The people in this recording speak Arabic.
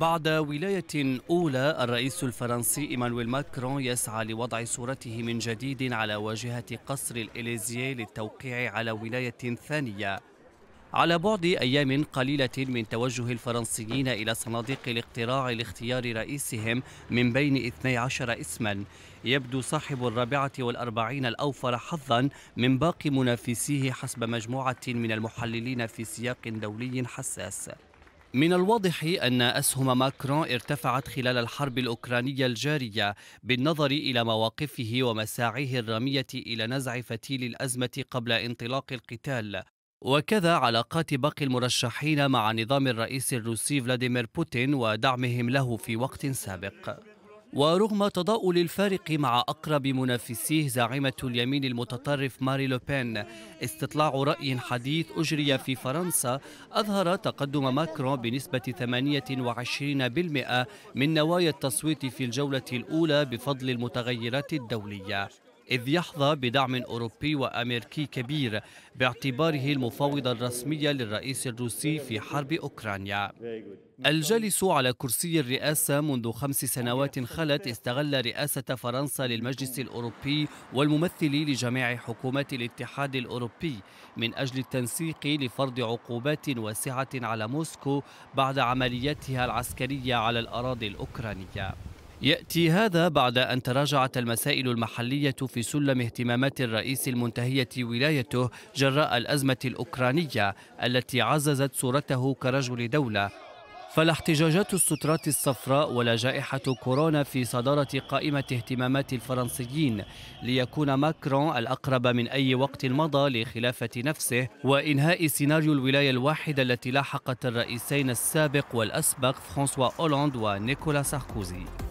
بعد ولاية أولى الرئيس الفرنسي إيمانويل ماكرون يسعى لوضع صورته من جديد على واجهة قصر الإليزيه للتوقيع على ولاية ثانية على بعد أيام قليلة من توجه الفرنسيين إلى صناديق الاقتراع لاختيار رئيسهم من بين 12 اسما يبدو صاحب الرابعة والأربعين الأوفر حظا من باقي منافسيه حسب مجموعة من المحللين في سياق دولي حساس من الواضح أن أسهم ماكرون ارتفعت خلال الحرب الأوكرانية الجارية بالنظر إلى مواقفه ومساعيه الرامية إلى نزع فتيل الأزمة قبل انطلاق القتال وكذا علاقات باقي المرشحين مع نظام الرئيس الروسي فلاديمير بوتين ودعمهم له في وقت سابق ورغم تضاؤل الفارق مع أقرب منافسيه زعيمة اليمين المتطرف ماري لوبين استطلاع رأي حديث أجري في فرنسا أظهر تقدم ماكرون بنسبة 28% من نوايا التصويت في الجولة الأولى بفضل المتغيرات الدولية إذ يحظى بدعم أوروبي وأمريكي كبير باعتباره المفوضة الرسمية للرئيس الروسي في حرب أوكرانيا الجالس على كرسي الرئاسة منذ خمس سنوات خلت استغل رئاسة فرنسا للمجلس الأوروبي والممثل لجميع حكومات الاتحاد الأوروبي من أجل التنسيق لفرض عقوبات واسعة على موسكو بعد عملياتها العسكرية على الأراضي الأوكرانية يأتي هذا بعد أن تراجعت المسائل المحلية في سلم اهتمامات الرئيس المنتهية ولايته جراء الأزمة الأوكرانية التي عززت صورته كرجل دولة فلا احتجاجات السترات الصفراء ولا جائحة كورونا في صدارة قائمة اهتمامات الفرنسيين ليكون ماكرون الأقرب من أي وقت مضى لخلافة نفسه وإنهاء سيناريو الولاية الواحدة التي لاحقت الرئيسين السابق والأسبق فرانسوا أولاند ونيكولا ساركوزي